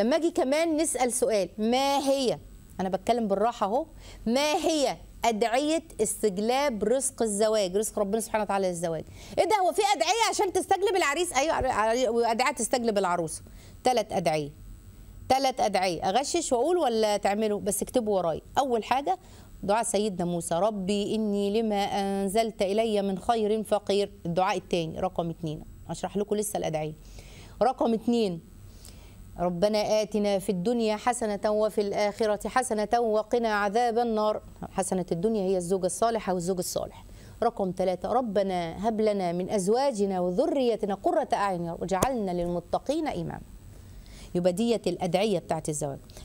لما اجي كمان نسال سؤال ما هي انا بتكلم بالراحه اهو ما هي أدعية استجلاب رزق الزواج رزق ربنا سبحانه وتعالى للزواج إيه ده هو في أدعية عشان تستجلب العريس أيوة وأدعية تستجلب العروسة ثلاث أدعية ثلاث أدعية أغشش وأقول ولا تعملوا بس اكتبوا وراي أول حاجة دعاء سيدنا موسى ربي إني لما أنزلت إلي من خير فقير الدعاء الثاني رقم اثنين اشرح لكم لسه الأدعية رقم اثنين ربنا آتنا في الدنيا حسنة وفي الآخرة حسنة وقنا عذاب النار حسنة الدنيا هي الزوجة الصالحة والزوج الصالح رقم ثلاثة ربنا هب لنا من أزواجنا وذريتنا قرة أعين واجعلنا للمتقين إماما يبقى ديت الأدعية بتاعت الزواج